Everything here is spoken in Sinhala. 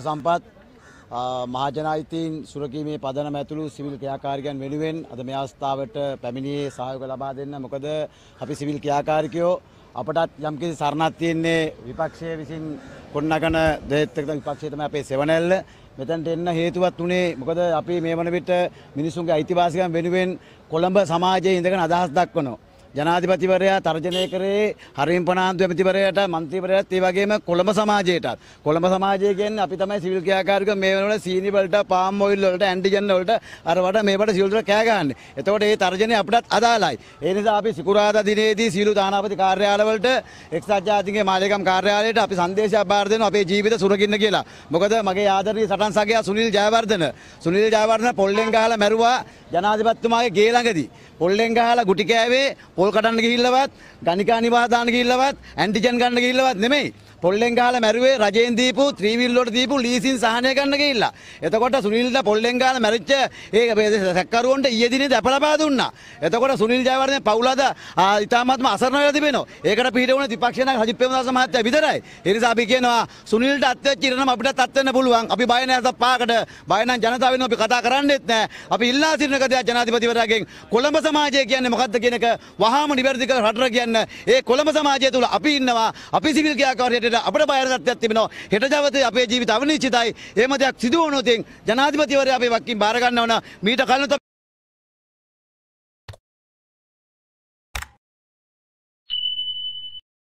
සම්පත් මහජනායිතීන් සුරකීමේ පදනම ඇතුළු සිවිල් ක්‍රියාකාරිකයන් වෙනුවෙන් අද මේ අවස්ථාවට පැමිණියේ සහයෝග ලබා දෙන්න. මොකද අපි සිවිල් ක්‍රියාකාරිකයෝ අපටත් යම්කිසි සරණක් තියෙන්නේ විපක්ෂය විසින් කොන්නගන දෙයත් එක්ක විපක්ෂය තමයි අපේ සෙවණැල්ල. මෙතනට එන්න හේතුවත් උනේ මොකද අපි මේ වන විට මිනිසුන්ගේ අයිතිවාසිකම් වෙනුවෙන් කොළඹ සමාජයේ ඉඳගෙන අදහස් දක්වනවා. ජනාධිපතිවරයා තර්ජනය කරේ හරිම් පනාන්දු ඇමතිවරයට මන්ත්‍රීවරයාත් ඒ වගේම කොළඹ සමාජයටත් කොළඹ සමාජය කියන්නේ අපි තමයි සිවිල් ක්‍රියාකාරික මේ වෙනකොට සීනි වලට පාම් ඔයිල් වලට ඇන්ටිජන් වලට අර වඩ මේ වඩ සිවිල් වල කෑ ගන්න. එතකොට මේ තර්ජනය අපිටත් අදාළයි. ඒ නිසා අපි සිකුරාදා දිනේදී සීළු දානාපති කාර්යාලවලට එක්සත් ජාතීන්ගේ මාලිකම් කාර්යාලයට අපි සංදේශයක් බාර දෙනවා අපේ ජීවිත සුරකින්න කියලා. මොකද මගේ ආදරණීය සටන් සගයා සුනිල් ජයවර්ධන සුනිල් ජයවර්ධන පොල්ලෙන් ගහලා මැරුවා ජනාධිපතිතුමාගේ ගේ ළඟදී පොල්ලෙන් ගහලා ගුටි කෑවේ පොල් කඩන්න ගිහිල්ලවත් ගණිකා නිවාදාන ගිහිල්ලවත් ඇන්ටිජන් ගන්න ගිහිල්ලවත් නෙමෙයි පොල්ලෙන් ගහලා මැරුවේ රජෙන් දීපු ත්‍රිවිල් වලට දීපු ලීසින් සහනය ගන්න ගිහිල්ලා. එතකොට සුනිල්ද පොල්ලෙන් ගහලා මැරිච්ච ඒ සැකකරුවන්ට ඊයේ දිනේ දැප ලබා දුන්නා. එතකොට සුනිල් ජයවර්ධන පවුලද ඉතාමත්ම අසරණ වෙලා තිබෙනවා. ඒකට පිට වුණ විපක්ෂ නායක රජිත් ප්‍රේමදාස මහත්තයා විතරයි. ඒ නිසා අපි කියනවා සුනිල්ට අත්‍යච්ච ඉරණම අපිටත් අත් වෙන්න පුළුවන්. අපි බය නැහැ සප්පාකට. බය නම් ජනතාව වෙනුවෙන් අපි කතා කරන්නෙත් නැහැ. අපි ඉල්ලා සිටින වැදගතයක් ජනාධිපතිවරයාගෙන් කොළඹ සමාජය කියන්නේ මොකද්ද කියන එක වහාම නිවැරදි කර රටර කියන්න ඒ කොළඹ සමාජය තුළ අපි ඉන්නවා අපි සිවිල් ක්‍රියාකාරීත්වයට අපිට බයර තත්ත්වයක් තිබෙනවා හෙට දවසේ අපේ ජීවිත අවිනිශ්චිතයි එහෙම දෙයක් සිදු වුණොත් ජනාධිපතිවරයා අපි වක්කින් බාර ගන්න ඕන මීට කලින්